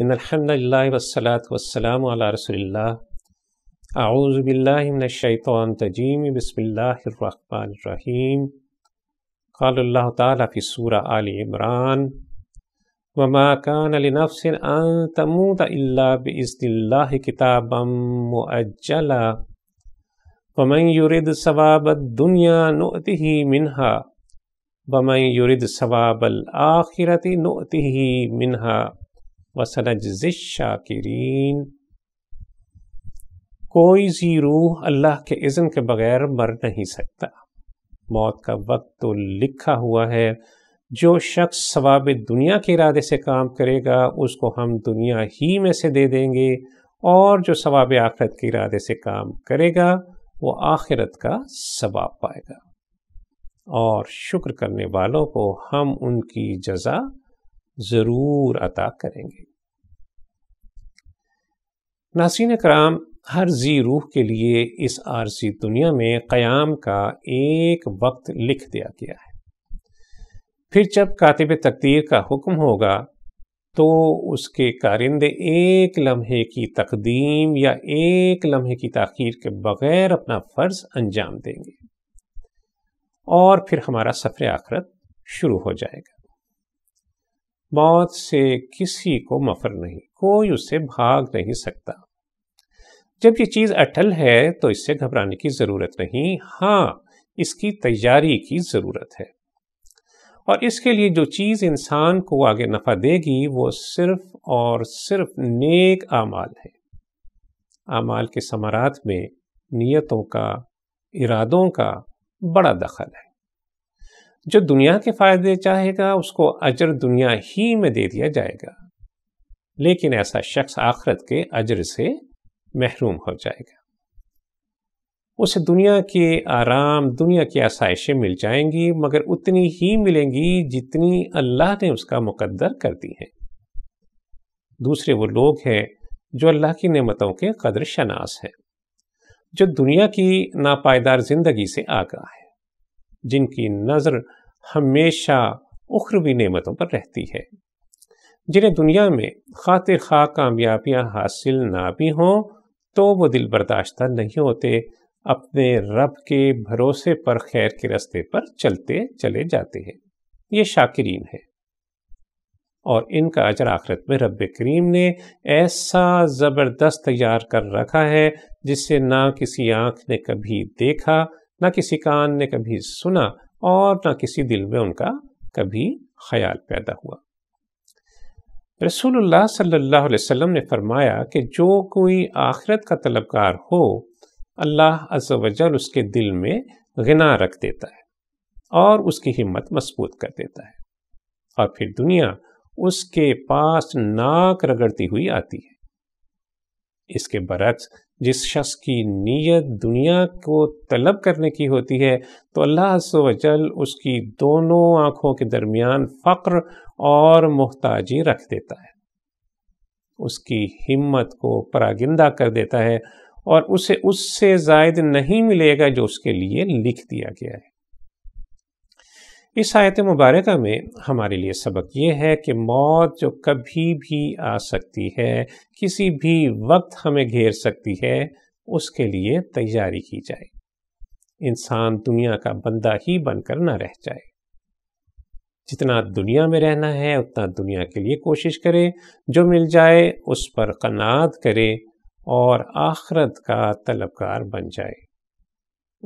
إن الحمد لله والصلاة والسلام على رسول الله أعوذ بالله من الشيطان الرجيم بسم الله الرحمن الرحيم قال الله تعالى في سورة آل عمران وما كان لنفس أن تموت إلا بإذن الله كتابا مؤجلا ومن يريد ثواب الدنيا نؤته منها ومن يريد ثواب الآخرة نؤته منها वसनजाकिरीन कोई सी रूह अल्लाह के इज़न के बगैर मर नहीं सकता मौत का वक्त तो लिखा हुआ है जो शख्स सवाब दुनिया के इरादे से काम करेगा उसको हम दुनिया ही में से दे देंगे और जो सवाब आखरत के इरादे से काम करेगा वो आखिरत का सवाब पाएगा और शुक्र करने वालों को हम उनकी जजा ज़रूर अता करेंगे नासिन कराम हर जी रूह के लिए इस आरसी दुनिया में क़याम का एक वक्त लिख दिया गया है फिर जब कातिब तकदीर का हुक्म होगा तो उसके कारिंदे एक लम्हे की तकदीम या एक लम्हे की तखीर के बग़ैर अपना फ़र्ज़ अंजाम देंगे और फिर हमारा सफ़र आखरत शुरू हो जाएगा मौत से किसी को मफर नहीं कोई उससे भाग नहीं सकता जब ये चीज़ अटल है तो इससे घबराने की ज़रूरत नहीं हाँ इसकी तैयारी की ज़रूरत है और इसके लिए जो चीज़ इंसान को आगे नफ़ा देगी वो सिर्फ और सिर्फ नेक आमाल है आमाल के समारात में नियतों का इरादों का बड़ा दखल है जो दुनिया के फायदे चाहेगा उसको अजर दुनिया ही में दे दिया जाएगा लेकिन ऐसा शख्स आखरत के अजर से महरूम हो जाएगा उसे दुनिया के आराम दुनिया की आसाइशें मिल जाएंगी मगर उतनी ही मिलेंगी जितनी अल्लाह ने उसका मुकद्दर कर दी है दूसरे वो लोग हैं जो अल्लाह की नेमतों के कदर शनास हैं जो दुनिया की नापायदार जिंदगी से आगाह है जिनकी नज़र हमेशा उखरवी नेमतों पर रहती है जिन्हें दुनिया में खातिर खा कामयाबियाँ हासिल ना भी हों तो वो दिल बर्दाश्त नहीं होते अपने रब के भरोसे पर खैर के रस्ते पर चलते चले जाते हैं ये शाकिरीन है और इनका अजर आखिरत में रब करीम ने ऐसा ज़बरदस्त तैयार कर रखा है जिसे ना किसी आँख ने कभी देखा ना किसी कान ने कभी सुना और ना किसी दिल में उनका कभी ख्याल पैदा हुआ रसूलुल्लाह सल्लल्लाहु अलैहि वसल्लम ने फरमाया कि जो कोई आखिरत का तलबगार हो अल्लाह अजल उसके दिल में गना रख देता है और उसकी हिम्मत मजबूत कर देता है और फिर दुनिया उसके पास नाक रगड़ती हुई आती है इसके बरक्स जिस शख्स की नीयत दुनिया को तलब करने की होती है तो अल्लाह वजल उसकी दोनों आँखों के दरमियान फ़क्र और मोहताजी रख देता है उसकी हिम्मत को परागिंदा कर देता है और उसे उससे जायद नहीं मिलेगा जो उसके लिए लिख दिया गया है इस आयत मुबारक में हमारे लिए सबक ये है कि मौत जो कभी भी आ सकती है किसी भी वक्त हमें घेर सकती है उसके लिए तैयारी की जाए इंसान दुनिया का बंदा ही बनकर ना रह जाए जितना दुनिया में रहना है उतना दुनिया के लिए कोशिश करे जो मिल जाए उस पर कनात करे और आखरत का तलबकार बन जाए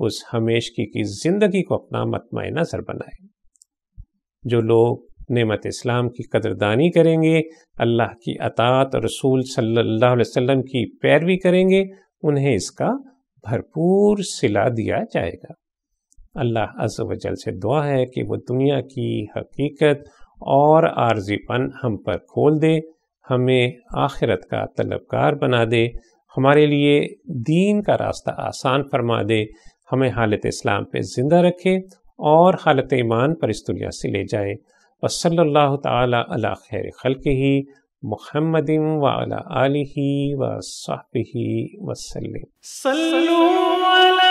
उस हमेशगी की ज़िंदगी को अपना मतम नज़र बनाए जो लोग नेमत इस्लाम की कदरदानी करेंगे अल्लाह की अतात और रसूल सल्लल्लाहु अलैहि वसल्लम की पैरवी करेंगे उन्हें इसका भरपूर सिला दिया जाएगा अल्लाह अज वजल से दुआ है कि वह दुनिया की हकीकत और आर्जीपन हम पर खोल दे हमें आखिरत का तलबकार बना दे हमारे लिए दीन का रास्ता आसान फरमा दे हमें हालत इस्लाम पे ज़िंदा रखे और हालत ईमान पर इस दुनिया से ले जाए वसल्ला तला खैर खल ही محمد وعلى آله وصحبه وسلم صلوا على